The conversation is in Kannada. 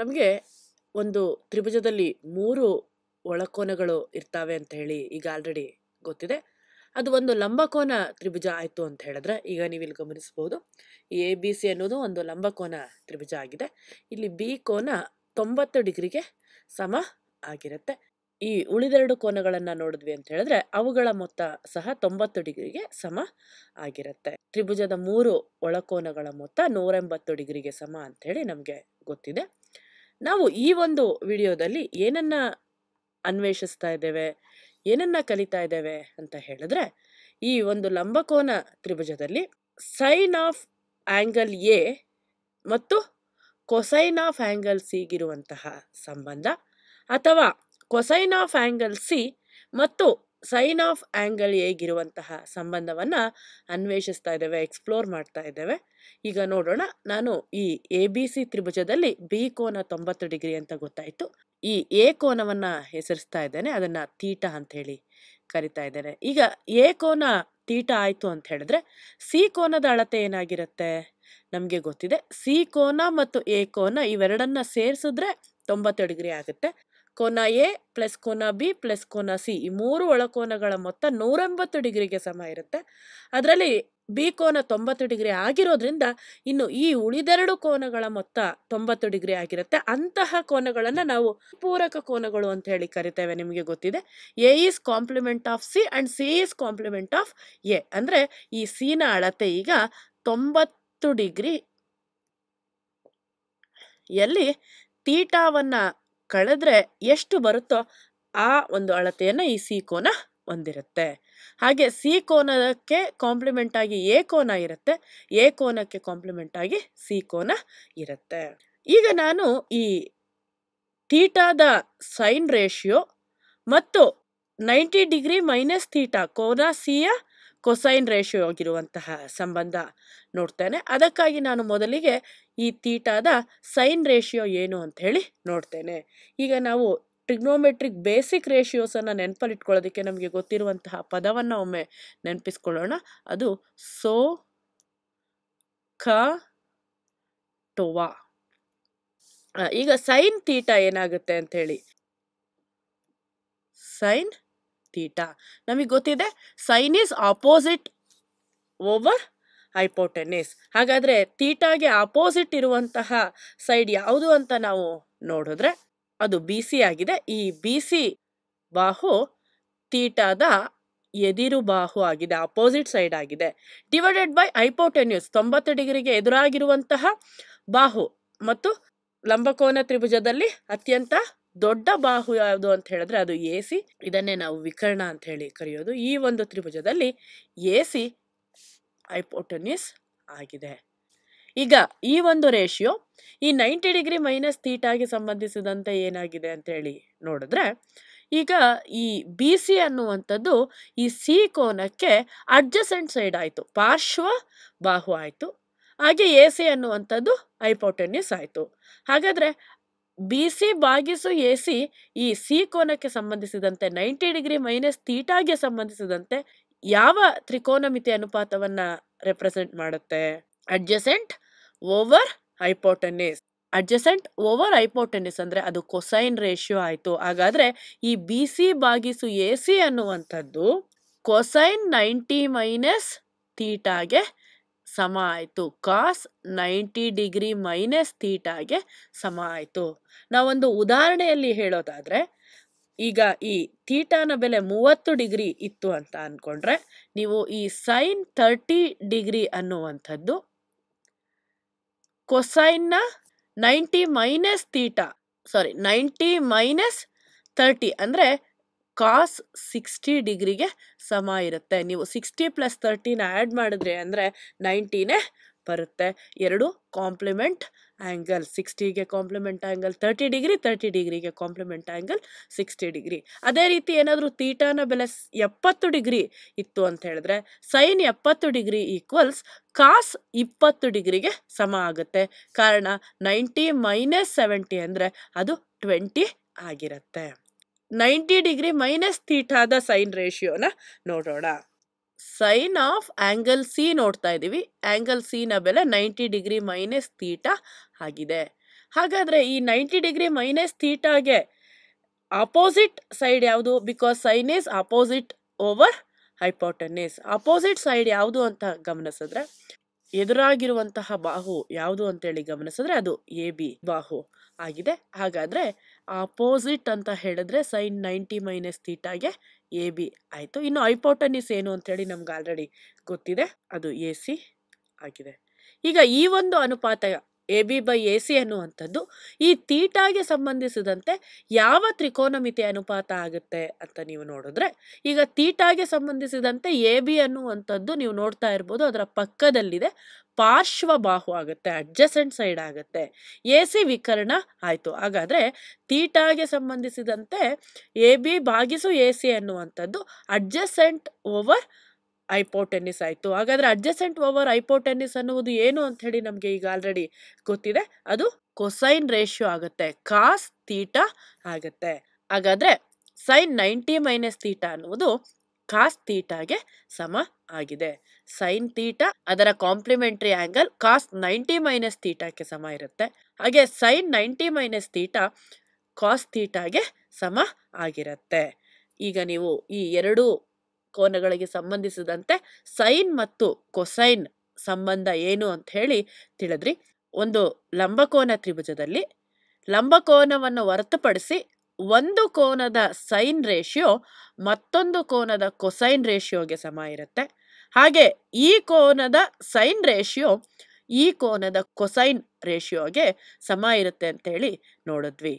ನಮಗೆ ಒಂದು ತ್ರಿಭುಜದಲ್ಲಿ ಮೂರು ಒಳಕೋನಗಳು ಇರ್ತವೆ ಅಂತ ಹೇಳಿ ಈಗ ಆಲ್ರೆಡಿ ಗೊತ್ತಿದೆ ಅದು ಒಂದು ಲಂಬಕೋನ ತ್ರಿಭುಜ ಆಯಿತು ಅಂತ ಹೇಳಿದ್ರೆ ಈಗ ನೀವು ಇಲ್ಲಿ ಗಮನಿಸಬಹುದು ಎ ಬಿ ಸಿ ಅನ್ನೋದು ಒಂದು ಲಂಬಕೋನ ತ್ರಿಭುಜ ಆಗಿದೆ ಇಲ್ಲಿ ಬಿ ಕೋನ ತೊಂಬತ್ತು ಡಿಗ್ರಿಗೆ ಸಮ ಆಗಿರುತ್ತೆ ಈ ಉಳಿದೆರಡು ಕೋನಗಳನ್ನು ನೋಡಿದ್ವಿ ಅಂತ ಹೇಳಿದ್ರೆ ಅವುಗಳ ಮೊತ್ತ ಸಹ ತೊಂಬತ್ತು ಡಿಗ್ರಿಗೆ ಸಮ ಆಗಿರುತ್ತೆ ತ್ರಿಭುಜದ ಮೂರು ಒಳಕೋನಗಳ ಮೊತ್ತ ನೂರೆಂಬತ್ತು ಡಿಗ್ರಿಗೆ ಸಮ ಅಂತ ಹೇಳಿ ನಮಗೆ ಗೊತ್ತಿದೆ ನಾವು ಈ ಒಂದು ವಿಡಿಯೋದಲ್ಲಿ ಏನನ್ನ ಅನ್ವೇಷಿಸ್ತಾ ಇದ್ದೇವೆ ಏನನ್ನ ಕಲಿತಾ ಇದ್ದೇವೆ ಅಂತ ಹೇಳಿದ್ರೆ ಈ ಒಂದು ಲಂಬಕೋನ ತ್ರಿಭುಜದಲ್ಲಿ ಸೈನ್ ಆಫ್ ಆಂಗಲ್ ಎ ಮತ್ತು ಕೊಸೈನ್ ಆಫ್ ಆ್ಯಂಗಲ್ ಸಿಗಿರುವಂತಹ ಸಂಬಂಧ ಅಥವಾ ಕೊಸೈನ್ ಆಫ್ ಆ್ಯಂಗಲ್ ಸಿ ಮತ್ತು ಸೈನ್ ಆಫ್ ಆ್ಯಂಗಲ್ ಹೇಗಿರುವಂತಹ ಸಂಬಂಧವನ್ನು ಅನ್ವೇಷಿಸ್ತಾ ಇದ್ದೇವೆ ಎಕ್ಸ್ಪ್ಲೋರ್ ಮಾಡ್ತಾ ಇದ್ದೇವೆ ಈಗ ನೋಡೋಣ ನಾನು ಈ ಎ ಬಿ ಸಿ ತ್ರಿಭುಜದಲ್ಲಿ ಬಿ ಕೋನ ತೊಂಬತ್ತು ಡಿಗ್ರಿ ಅಂತ ಗೊತ್ತಾಯಿತು ಈ ಎ ಕೋನವನ್ನು ಹೆಸರಿಸ್ತಾ ಇದ್ದೇನೆ ಅದನ್ನು ತೀಟ ಅಂತ ಹೇಳಿ ಕರಿತಾ ಇದ್ದೇನೆ ಈಗ ಎ ಕೋನ ತೀಟ ಆಯಿತು ಅಂತ ಹೇಳಿದ್ರೆ ಸಿ ಕೋನದ ಅಳತೆ ಏನಾಗಿರುತ್ತೆ ನಮಗೆ ಗೊತ್ತಿದೆ ಸಿ ಕೋನ ಮತ್ತು ಎ ಕೋನ ಇವೆರಡನ್ನ ಸೇರಿಸಿದ್ರೆ ತೊಂಬತ್ತು ಡಿಗ್ರಿ ಆಗುತ್ತೆ ಕೋನ ಎ ಪ್ಲಸ್ ಕೋನ ಬಿ ಪ್ಲಸ್ ಕೋನ ಸಿ ಈ ಮೂರು ಒಳಕೋನಗಳ ಮೊತ್ತ ನೂರೆಂಬತ್ತು ಡಿಗ್ರಿಗೆ ಸಮ ಇರುತ್ತೆ ಅದರಲ್ಲಿ ಬಿ ಕೋನ ತೊಂಬತ್ತು ಡಿಗ್ರಿ ಆಗಿರೋದ್ರಿಂದ ಇನ್ನು ಈ ಉಳಿದೆರಡು ಕೋನಗಳ ಮೊತ್ತ ತೊಂಬತ್ತು ಡಿಗ್ರಿ ಆಗಿರುತ್ತೆ ಅಂತಹ ಕೋನಗಳನ್ನು ನಾವು ಪೂರಕ ಕೋನಗಳು ಅಂತ ಹೇಳಿ ಕರಿತೇವೆ ನಿಮಗೆ ಗೊತ್ತಿದೆ A is complement of C and C is complement of A ಅಂದರೆ ಈ ಸಿನ ಅಳತೆ ಈಗ ತೊಂಬತ್ತು ಡಿಗ್ರಿ ಯಲ್ಲಿ ತೀಟಾವನ್ನು ಕಳೆದ್ರೆ ಎಷ್ಟು ಬರುತ್ತೋ ಆ ಒಂದು ಅಳತೆಯನ್ನು ಈ ಸಿ ಕೋನ ಹೊಂದಿರುತ್ತೆ ಹಾಗೆ ಸಿ ಕೋನಕ್ಕೆ ಕಾಂಪ್ಲಿಮೆಂಟ್ ಆಗಿ ಎ ಕೋನ ಇರುತ್ತೆ ಎ ಕೋನಕ್ಕೆ ಕಾಂಪ್ಲಿಮೆಂಟ್ ಆಗಿ ಸಿ ಕೋನ ಇರುತ್ತೆ ಈಗ ನಾನು ಈ ಥೀಟಾದ ಸೈನ್ ರೇಷಿಯೋ ಮತ್ತು ನೈಂಟಿ ಡಿಗ್ರಿ ಮೈನಸ್ ಥೀಟಾ ಕೋನ ಸಿಯ ಕೊಸೈನ್ ರೇಷಿಯೋ ಆಗಿರುವಂತಹ ಸಂಬಂಧ ನೋಡ್ತೇನೆ ಅದಕ್ಕಾಗಿ ನಾನು ಮೊದಲಿಗೆ ಈ ತೀಟಾದ ಸೈನ್ ರೇಷಿಯೋ ಏನು ಅಂತ ಹೇಳಿ ನೋಡ್ತೇನೆ ಈಗ ನಾವು ಟ್ರಿಗ್ನೋಮೆಟ್ರಿಕ್ ಬೇಸಿಕ್ ರೇಷಿಯೋಸನ್ನು ನೆನಪಲ್ಲಿಟ್ಕೊಳ್ಳೋದಕ್ಕೆ ನಮಗೆ ಗೊತ್ತಿರುವಂತಹ ಪದವನ್ನು ಒಮ್ಮೆ ನೆನಪಿಸ್ಕೊಳ್ಳೋಣ ಅದು ಸೋ ಕ ಟೋವಾ ಈಗ ಸೈನ್ ತೀಟ ಏನಾಗುತ್ತೆ ಅಂತ ಹೇಳಿ ಸೈನ್ ಥೀಟಾ ನಮಗೆ ಗೊತ್ತಿದೆ sine is opposite over hypotenuse ಹಾಗಾದರೆ ತೀಟಾಗೆ ಆಪೋಸಿಟ್ ಇರುವಂತಹ ಸೈಡ್ ಯಾವುದು ಅಂತ ನಾವು ನೋಡಿದ್ರೆ ಅದು ಬಿ ಸಿ ಆಗಿದೆ ಈ ಬಿ ಸಿ ಬಾಹು ಥೀಟಾದ ಎದಿರು ಬಾಹು ಆಗಿದೆ ಅಪೋಸಿಟ್ ಸೈಡ್ ಆಗಿದೆ ಡಿವೈಡೆಡ್ ಬೈ ಹೈಪೋಟೆನ್ಯೂಸ್ ತೊಂಬತ್ತು ಡಿಗ್ರಿಗೆ ಎದುರಾಗಿರುವಂತಹ ಬಾಹು ಮತ್ತು ಲಂಬಕೋನ ತ್ರಿಭುಜದಲ್ಲಿ ಅತ್ಯಂತ ದೊಡ್ಡ ಬಾಹು ಯಾವುದು ಅಂತ ಹೇಳಿದ್ರೆ ಅದು ಎ ಸಿ ಇದನ್ನೇ ನಾವು ವಿಕರ್ಣ ಅಂತ ಹೇಳಿ ಕರೆಯೋದು ಈ ಒಂದು ತ್ರಿಭುಜದಲ್ಲಿ ಎ ಸಿ ಐಪೋಟನಿಸ್ ಆಗಿದೆ ಈಗ ಈ ಒಂದು ರೇಷಿಯೋ ಈ ನೈಂಟಿ ಡಿಗ್ರಿ ಮೈನಸ್ ತೀಟಾಗಿ ಸಂಬಂಧಿಸಿದಂತೆ ಏನಾಗಿದೆ ಅಂತ ಹೇಳಿ ನೋಡಿದ್ರೆ ಈಗ ಈ ಬಿ ಸಿ ಅನ್ನುವಂಥದ್ದು ಈ ಸಿ ಕೋನಕ್ಕೆ ಅಡ್ಜಸೆಂಟ್ ಸೈಡ್ ಆಯಿತು ಪಾರ್ಶ್ವ ಬಾಹು ಆಯಿತು ಹಾಗೆ ಎ ಸಿ ಅನ್ನುವಂಥದ್ದು ಐಪೋಟೆನ್ಯೂಸ್ ಆಯಿತು ಹಾಗಾದರೆ ಬಿಸಿ ಸಿ ಬಾಗಿಸು ಎ ಸಿ ಈ ಸಿ ಕೋನಕ್ಕೆ ಸಂಬಂಧಿಸಿದಂತೆ ನೈಂಟಿ ಡಿಗ್ರಿ ಮೈನಸ್ ತೀಟಾಗೆ ಸಂಬಂಧಿಸಿದಂತೆ ಯಾವ ತ್ರಿಕೋನಮಿತಿ ಅನುಪಾತವನ್ನ ರೆಪ್ರೆಸೆಂಟ್ ಮಾಡುತ್ತೆ adjacent over hypotenuse adjacent over hypotenuse ಅಂದ್ರೆ ಅದು ಕೊಸೈನ್ ರೇಷಿಯೋ ಆಯಿತು ಹಾಗಾದ್ರೆ ಈ ಬಿ ಸಿ ಬಾಗಿಸು ಎ ಸಿ ಅನ್ನುವಂಥದ್ದು ಕೊಸೈನ್ ನೈಂಟಿ ಮೈನಸ್ ತೀಟಾಗೆ ಸಮ ಆಯಿತು ಕಾಸ್ ನೈಂಟಿ ಡಿಗ್ರಿ ಮೈನಸ್ ತೀಟಾಗೆ ಸಮ ಆಯಿತು ನಾವೊಂದು ಉದಾಹರಣೆಯಲ್ಲಿ ಹೇಳೋದಾದರೆ ಈಗ ಈ ತೀಟಾನ ಬೆಲೆ ಮೂವತ್ತು ಡಿಗ್ರಿ ಇತ್ತು ಅಂತ ಅಂದ್ಕೊಂಡ್ರೆ ನೀವು ಈ ಸೈನ್ ತರ್ಟಿ ಡಿಗ್ರಿ ಅನ್ನುವಂಥದ್ದು ಕೊಸೈನ್ನ ninety minus theta sorry ninety minus thirty ಅಂದರೆ ಕಾಸ್ ಸಿಕ್ಸ್ಟಿ ಡಿಗ್ರಿಗೆ ಸಮ ಇರುತ್ತೆ ನೀವು ಸಿಕ್ಸ್ಟಿ ಪ್ಲಸ್ ತರ್ಟಿನ ಆ್ಯಡ್ ಮಾಡಿದ್ರೆ ಅಂದರೆ ನೈಂಟಿನೇ ಬರುತ್ತೆ ಎರಡು ಕಾಂಪ್ಲಿಮೆಂಟ್ ಆ್ಯಂಗಲ್ ಸಿಕ್ಸ್ಟಿಗೆ complement angle thirty degree thirty ಡಿಗ್ರಿಗೆ ಕಾಂಪ್ಲಿಮೆಂಟ್ ಆ್ಯಂಗಲ್ ಸಿಕ್ಸ್ಟಿ ಡಿಗ್ರಿ ಅದೇ ರೀತಿ ಏನಾದರೂ ತೀಟಾನ ಬೆಲೆ ಎಪ್ಪತ್ತು ಡಿಗ್ರಿ ಇತ್ತು ಅಂತ ಹೇಳಿದ್ರೆ ಸೈನ್ ಎಪ್ಪತ್ತು ಡಿಗ್ರಿ ಈಕ್ವಲ್ಸ್ ಕಾಸ್ ಇಪ್ಪತ್ತು ಡಿಗ್ರಿಗೆ ಸಮ ಆಗುತ್ತೆ ಕಾರಣ ನೈಂಟಿ ಮೈನಸ್ ಸೆವೆಂಟಿ ಅಂದರೆ ಅದು ಟ್ವೆಂಟಿ ಆಗಿರುತ್ತೆ ನೈಂಟಿ ಡಿಗ್ರಿ ಮೈನಸ್ ಥೀಟಾದ ಸೈನ್ ರೇಷಿಯೋನ ನೋಡೋಣ ಸೈನ್ ಆಫ್ ಆ್ಯಂಗಲ್ ಸಿ ನೋಡ್ತಾ ಇದ್ದೀವಿ ಆ್ಯಂಗಲ್ ಸಿನ ಬೆಲೆ ನೈಂಟಿ ಡಿಗ್ರಿ ಮೈನಸ್ ತೀಟಾ ಆಗಿದೆ ಹಾಗಾದರೆ ಈ ನೈಂಟಿ ಡಿಗ್ರಿ ಮೈನಸ್ ಥೀಟಾಗೆ ಅಪೋಸಿಟ್ ಸೈಡ್ ಯಾವುದು because sine is opposite over hypotenuse opposite side ಯಾವುದು ಅಂತ ಗಮನಿಸಿದ್ರೆ ಎದುರಾಗಿರುವಂತಹ ಬಾಹು ಯಾವುದು ಅಂತೇಳಿ ಗಮನಿಸಿದ್ರೆ ಅದು ಎ ಬಿ ಬಾಹು ಆಗಿದೆ ಹಾಗಾದರೆ ಆಪೋಸಿಟ್ ಅಂತ ಹೇಳಿದ್ರೆ ಸೈನ್ ನೈಂಟಿ ಮೈನಸ್ ತೀಟಾಗೆ ಎ ಬಿ ಆಯಿತು ಇನ್ನು ಐಪೋಟನಿಸ್ ಏನು ಅಂಥೇಳಿ ನಮ್ಗೆ ಆಲ್ರೆಡಿ ಗೊತ್ತಿದೆ ಅದು ಎ ಸಿ ಆಗಿದೆ ಈಗ ಈ ಒಂದು ಅನುಪಾತ A B by A C ಅನ್ನುವಂಥದ್ದು ಈ ತೀಟಾಗೆ ಸಂಬಂಧಿಸಿದಂತೆ ಯಾವ ತ್ರಿಕೋನಮಿತಿ ಅನುಪಾತ ಆಗುತ್ತೆ ಅಂತ ನೀವು ನೋಡಿದ್ರೆ ಈಗ ತೀಟಾಗೆ ಸಂಬಂಧಿಸಿದಂತೆ ಎ ಬಿ ಅನ್ನುವಂಥದ್ದು ನೀವು ನೋಡ್ತಾ ಇರ್ಬೋದು ಅದರ ಪಕ್ಕದಲ್ಲಿದೆ ಪಾರ್ಶ್ವ ಬಾಹು ಆಗುತ್ತೆ ಅಡ್ಜಸೆಂಟ್ ಸೈಡ್ ಆಗುತ್ತೆ ಎ ಸಿ ವಿಕರ್ಣ ಆಯಿತು ಹಾಗಾದರೆ ತೀಟಾಗೆ ಸಂಬಂಧಿಸಿದಂತೆ ಎ ಬಿ ಭಾಗಿಸು ಎ ಸಿ ಅನ್ನುವಂಥದ್ದು ಅಡ್ಜಸೆಂಟ್ ಓವರ್ ಐಪೋ ಟೆನ್ನಿಸ್ ಆಯಿತು ಹಾಗಾದರೆ ಅಡ್ಜಸೆಂಟ್ ಓವರ್ ಐಪೋ ಟೆನ್ನಿಸ್ ಅನ್ನುವುದು ಏನು ಅಂಥೇಳಿ ನಮಗೆ ಈಗ ಆಲ್ರೆಡಿ ಗೊತ್ತಿದೆ ಅದು ಕೊಸೈನ್ ರೇಷಿಯೋ ಆಗುತ್ತೆ ಕಾಸ್ ತೀಟ ಆಗುತ್ತೆ ಹಾಗಾದರೆ ಸೈನ್ ನೈಂಟಿ ಮೈನಸ್ ತೀಟ ಅನ್ನುವುದು ಕಾಸ್ ತೀಟಾಗೆ ಸಮ ಆಗಿದೆ ಸೈನ್ ತೀಟ ಅದರ complementary angle cos ninety minus ತೀಟಕ್ಕೆ ಸಮ ಇರುತ್ತೆ ಹಾಗೆ sine ninety minus theta cos ತೀಟಾಗೆ ಸಮ ಆಗಿರುತ್ತೆ ಈಗ ನೀವು ಈ ಎರಡು ಕೋನಗಳಿಗೆ ಸಂಬಂಧಿಸಿದಂತೆ ಸೈನ್ ಮತ್ತು ಕೊಸೈನ್ ಸಂಬಂಧ ಏನು ಅಂತ ಹೇಳಿ ತಿಳಿದ್ರಿ ಒಂದು ಲಂಬಕೋನ ತ್ರಿಭುಜದಲ್ಲಿ ಲಂಬಕೋನವನ್ನು ಹೊರತುಪಡಿಸಿ ಒಂದು ಕೋನದ ಸೈನ್ ರೇಷಿಯೋ ಮತ್ತೊಂದು ಕೋನದ ಕೊಸೈನ್ ರೇಷಿಯೋಗೆ ಸಮ ಇರುತ್ತೆ ಹಾಗೆ ಈ ಕೋನದ ಸೈನ್ ರೇಷಿಯೋ ಈ ಕೋನದ ಕೊಸೈನ್ ರೇಷಿಯೋಗೆ ಸಮ ಇರುತ್ತೆ ಅಂತ ಹೇಳಿ ನೋಡಿದ್ವಿ